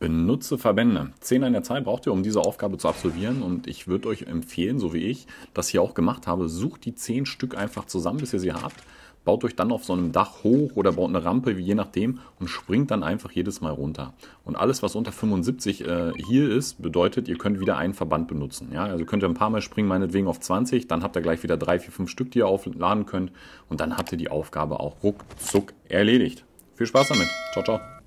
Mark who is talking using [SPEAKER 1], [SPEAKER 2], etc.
[SPEAKER 1] Benutze Verbände. Zehn an der Zahl braucht ihr, um diese Aufgabe zu absolvieren. Und ich würde euch empfehlen, so wie ich das hier auch gemacht habe, sucht die zehn Stück einfach zusammen, bis ihr sie habt. Baut euch dann auf so einem Dach hoch oder baut eine Rampe, je nachdem, und springt dann einfach jedes Mal runter. Und alles, was unter 75 äh, hier ist, bedeutet, ihr könnt wieder einen Verband benutzen. Ja? Also könnt ihr ein paar Mal springen, meinetwegen auf 20, dann habt ihr gleich wieder drei, vier, fünf Stück, die ihr aufladen könnt. Und dann habt ihr die Aufgabe auch ruckzuck erledigt. Viel Spaß damit. Ciao, ciao.